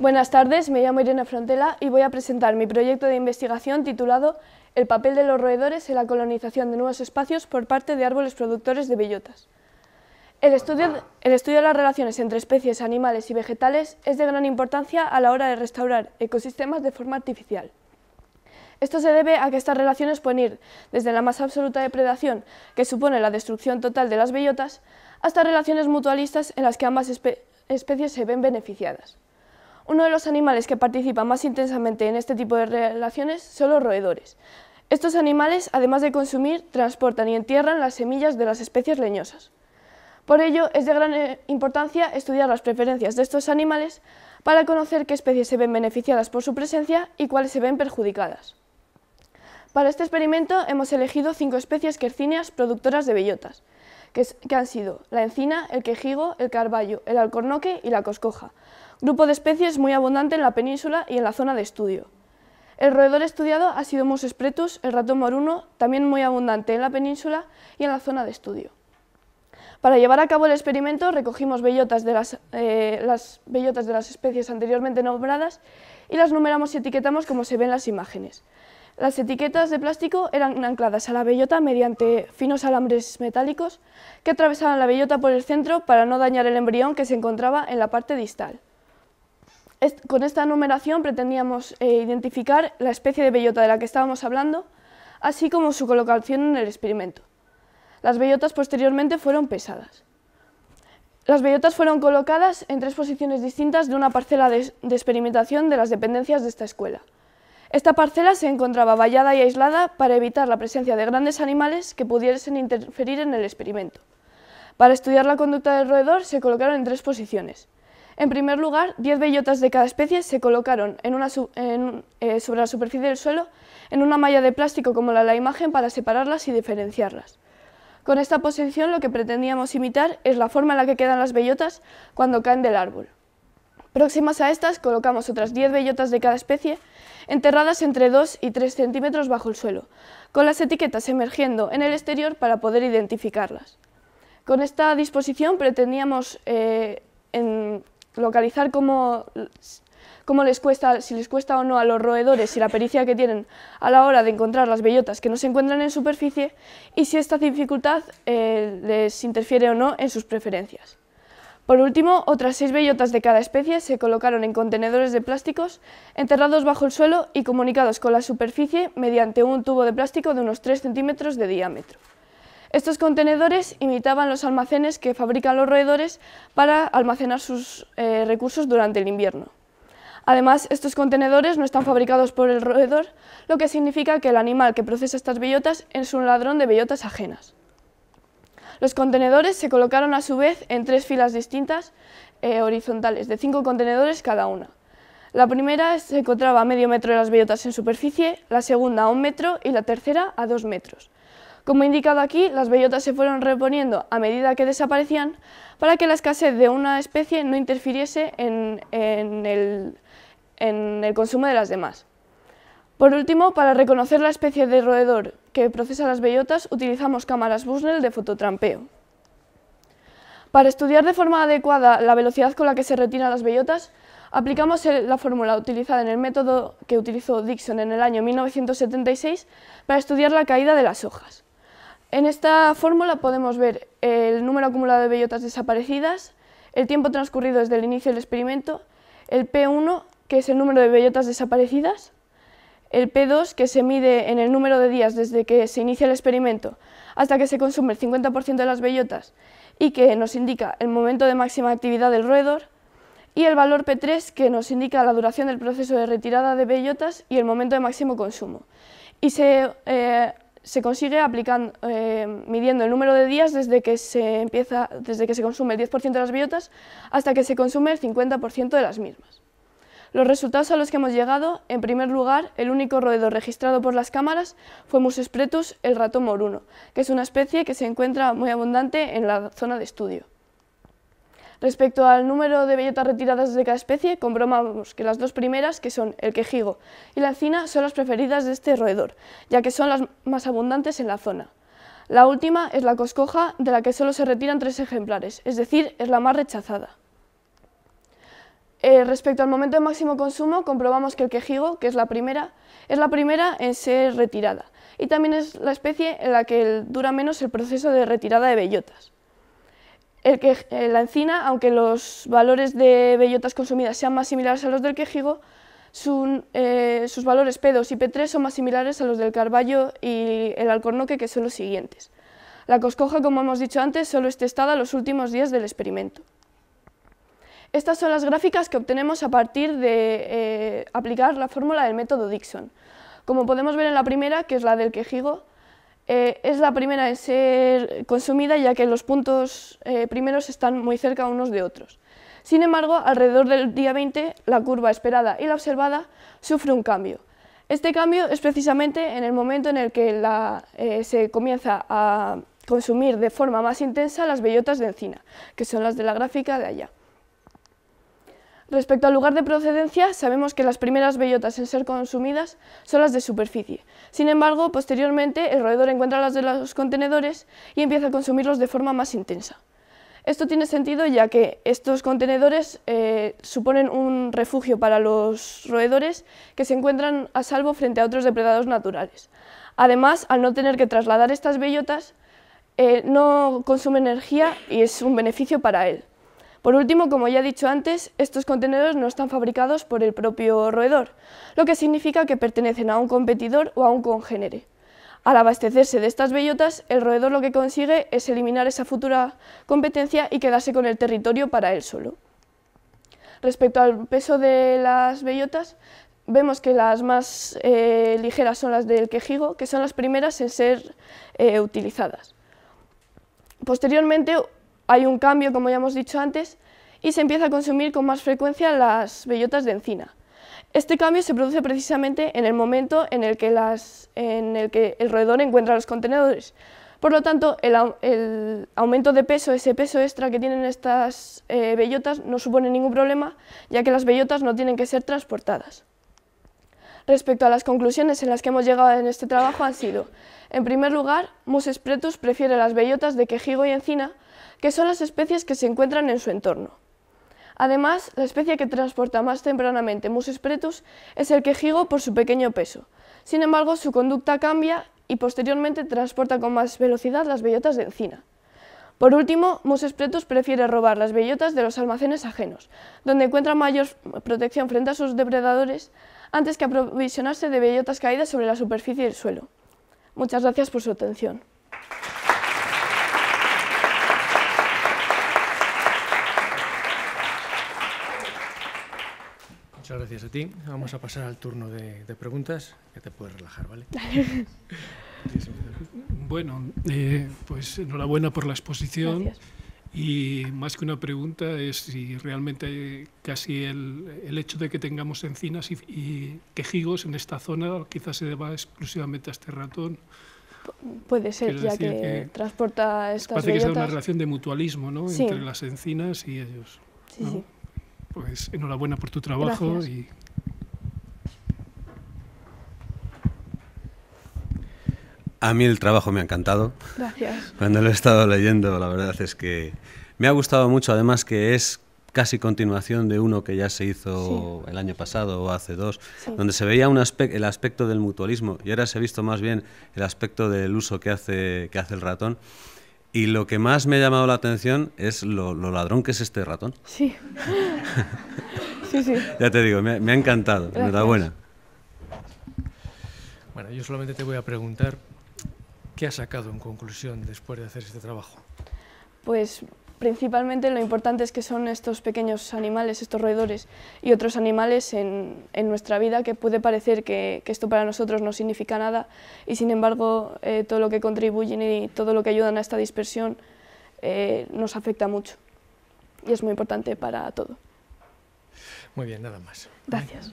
Buenas tardes, me llamo Irene Frontela y voy a presentar mi proyecto de investigación titulado El papel de los roedores en la colonización de nuevos espacios por parte de árboles productores de bellotas. El estudio, de las relaciones entre especies animales y vegetales es de gran importancia a la hora de restaurar ecosistemas de forma artificial. Esto se debe a que estas relaciones pueden ir desde la más absoluta depredación, que supone la destrucción total de las bellotas, hasta relaciones mutualistas en las que ambas especies se ven beneficiadas. Uno de los animales que participa más intensamente en este tipo de relaciones son los roedores. Estos animales, además de consumir, transportan y entierran las semillas de las especies leñosas. Por ello, es de gran eh, importancia estudiar las preferencias de estos animales para conocer qué especies se ven beneficiadas por su presencia y cuáles se ven perjudicadas. Para este experimento hemos elegido cinco especies quercíneas productoras de bellotas, que han sido la encina, el quejigo, el carballo, el alcornoque y la coscoja, grupo de especies muy abundante en la península y en la zona de estudio. El roedor estudiado ha sido Mus spretus, el ratón moruno, también muy abundante en la península y en la zona de estudio. Para llevar a cabo el experimento recogimos bellotas de las, eh, bellotas de las especies anteriormente nombradas y las numeramos y etiquetamos como se ven en las imágenes. Las etiquetas de plástico eran ancladas a la bellota mediante finos alambres metálicos que atravesaban la bellota por el centro para no dañar el embrión que se encontraba en la parte distal con esta numeración pretendíamos eh, identificar la especie de bellota de la que estábamos hablando, así como su colocación en el experimento. Las bellotas posteriormente fueron pesadas. Las bellotas fueron colocadas en tres posiciones distintas de una parcela de experimentación de las dependencias de esta escuela. Esta parcela se encontraba vallada y aislada para evitar la presencia de grandes animales que pudiesen interferir en el experimento. Para estudiar la conducta del roedor se colocaron en tres posiciones. En primer lugar, 10 bellotas de cada especie se colocaron eh, sobre la superficie del suelo en una malla de plástico como la de la imagen para separarlas y diferenciarlas. Con esta posición lo que pretendíamos imitar es la forma en la que quedan las bellotas cuando caen del árbol. Próximas a estas colocamos otras 10 bellotas de cada especie enterradas entre 2 y 3 centímetros bajo el suelo, con las etiquetas emergiendo en el exterior para poder identificarlas. Con esta disposición pretendíamos eh, localizar cómo, les cuesta, si les cuesta o no a los roedores y la pericia que tienen a la hora de encontrar las bellotas que no se encuentran en superficie y si esta dificultad eh, les interfiere o no en sus preferencias. Por último, otras seis bellotas de cada especie se colocaron en contenedores de plásticos enterrados bajo el suelo y comunicados con la superficie mediante un tubo de plástico de unos 3 centímetros de diámetro. Estos contenedores imitaban los almacenes que fabrican los roedores para almacenar sus eh, recursos durante el invierno. Además, estos contenedores no están fabricados por el roedor, lo que significa que el animal que procesa estas bellotas es un ladrón de bellotas ajenas. Los contenedores se colocaron a su vez en tres filas distintas eh, horizontales, de cinco contenedores cada una. La primera se encontraba a medio metro de las bellotas en superficie, la segunda a un metro y la tercera a dos metros. Como indicado aquí, las bellotas se fueron reponiendo a medida que desaparecían para que la escasez de una especie no interfiriese en, el, en el consumo de las demás. Por último, para reconocer la especie de roedor que procesa las bellotas, utilizamos cámaras Busnell de fototrampeo. Para estudiar de forma adecuada la velocidad con la que se retiran las bellotas, aplicamos la fórmula utilizada en el método que utilizó Dixon en el año 1976 para estudiar la caída de las hojas. En esta fórmula podemos ver el número acumulado de bellotas desaparecidas, el tiempo transcurrido desde el inicio del experimento, el P1, que es el número de bellotas desaparecidas, el P2, que se mide en el número de días desde que se inicia el experimento hasta que se consume el 50% de las bellotas y que nos indica el momento de máxima actividad del roedor, y el valor P3, que nos indica la duración del proceso de retirada de bellotas y el momento de máximo consumo. Y se eh, se consigue aplicando, eh, midiendo el número de días desde que se, empieza, desde que se consume el 10% de las biotas hasta que se consume el 50% de las mismas. Los resultados a los que hemos llegado, en primer lugar, el único roedor registrado por las cámaras fue Musespretus, el ratón moruno, que es una especie que se encuentra muy abundante en la zona de estudio. Respecto al número de bellotas retiradas de cada especie, comprobamos que las dos primeras, que son el quejigo y la encina, son las preferidas de este roedor, ya que son las más abundantes en la zona. La última es la coscoja, de la que solo se retiran tres ejemplares, es decir, es la más rechazada. Eh, respecto al momento de máximo consumo, comprobamos que el quejigo, que es la primera, es la primera en ser retirada y también es la especie en la que dura menos el proceso de retirada de bellotas que, eh, la encina, aunque los valores de bellotas consumidas sean más similares a los del quejigo, eh, sus valores P2 y P3 son más similares a los del carballo y el alcornoque, que son los siguientes. La coscoja, como hemos dicho antes, solo es testada los últimos días del experimento. Estas son las gráficas que obtenemos a partir de eh, aplicar la fórmula del método Dixon. Como podemos ver en la primera, que es la del quejigo, eh, es la primera en ser consumida ya que los puntos eh, primeros están muy cerca unos de otros. Sin embargo, alrededor del día 20, la curva esperada y la observada sufre un cambio. Este cambio es precisamente en el momento en el que eh, se comienza a consumir de forma más intensa las bellotas de encina, que son las de la gráfica de allá. Respecto al lugar de procedencia, sabemos que las primeras bellotas en ser consumidas son las de superficie. Sin embargo, posteriormente el roedor encuentra las de los contenedores y empieza a consumirlos de forma más intensa. Esto tiene sentido ya que estos contenedores eh, suponen un refugio para los roedores que se encuentran a salvo frente a otros depredadores naturales. Además, al no tener que trasladar estas bellotas, eh, no consume energía y es un beneficio para él. Por último, como ya he dicho antes, estos contenedores no están fabricados por el propio roedor, lo que significa que pertenecen a un competidor o a un congénere. Al abastecerse de estas bellotas, el roedor lo que consigue es eliminar esa futura competencia y quedarse con el territorio para él solo. Respecto al peso de las bellotas, vemos que las más eh, ligeras son las del quejigo, que son las primeras en ser eh, utilizadas. Posteriormente, hay un cambio, como ya hemos dicho antes, y se empieza a consumir con más frecuencia las bellotas de encina. Este cambio se produce precisamente en el momento en el que, en el, que el roedor encuentra los contenedores. Por lo tanto, el, aumento de peso, ese peso extra que tienen estas eh, bellotas, no supone ningún problema, ya que las bellotas no tienen que ser transportadas. Respecto a las conclusiones en las que hemos llegado en este trabajo han sido, en primer lugar, Muses pretus prefiere las bellotas de quejigo y encina que son las especies que se encuentran en su entorno. Además, la especie que transporta más tempranamente Mus pretus es el quejigo por su pequeño peso. Sin embargo, su conducta cambia y posteriormente transporta con más velocidad las bellotas de encina. Por último, Mus pretus prefiere robar las bellotas de los almacenes ajenos, donde encuentra mayor protección frente a sus depredadores antes que aprovisionarse de bellotas caídas sobre la superficie del suelo. Muchas gracias por su atención. Muchas gracias a ti. Vamos a pasar al turno de, preguntas, que te puedes relajar, ¿vale? bueno, eh, pues enhorabuena por la exposición. Y más que una pregunta es si realmente casi el, el hecho de que tengamos encinas y, quejigos en esta zona quizás se deba exclusivamente a este ratón. puede ser, ya que, transporta estas Parece que es una relación de mutualismo ¿no? entre las encinas y ellos. sí pues enhorabuena por tu trabajo A mí el trabajo me ha encantado. Gracias. Cuando lo he estado leyendo, la verdad es que me ha gustado mucho, además que es casi continuación de uno que ya se hizo el año pasado o hace dos, donde se veía el aspecto del mutualismo y ahora se ha visto más bien el aspecto del uso que hace, que hace el ratón. Y lo que más me ha llamado la atención es lo, ladrón que es este ratón. Sí. sí, sí. Ya te digo, me, ha encantado. da Enhorabuena. Bueno, yo solamente te voy a preguntar, ¿qué has sacado en conclusión después de hacer este trabajo? Pues Principalmente lo importante es que son estos pequeños animales, estos roedores y otros animales en, nuestra vida que puede parecer que, esto para nosotros no significa nada y sin embargo eh, todo lo que contribuyen y todo lo que ayudan a esta dispersión eh, nos afecta mucho y es muy importante para todo. Muy bien, nada más. Gracias.